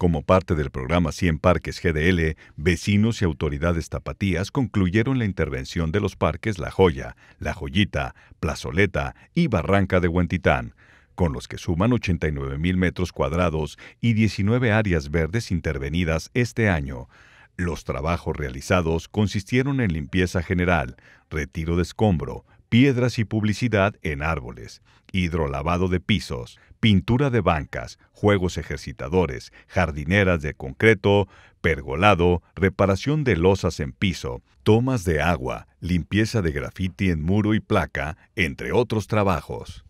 Como parte del programa 100 Parques GDL, vecinos y autoridades tapatías concluyeron la intervención de los parques La Joya, La Joyita, Plazoleta y Barranca de Huentitán, con los que suman 89 mil metros cuadrados y 19 áreas verdes intervenidas este año. Los trabajos realizados consistieron en limpieza general, retiro de escombro, piedras y publicidad en árboles, hidrolavado de pisos, pintura de bancas, juegos ejercitadores, jardineras de concreto, pergolado, reparación de losas en piso, tomas de agua, limpieza de grafiti en muro y placa, entre otros trabajos.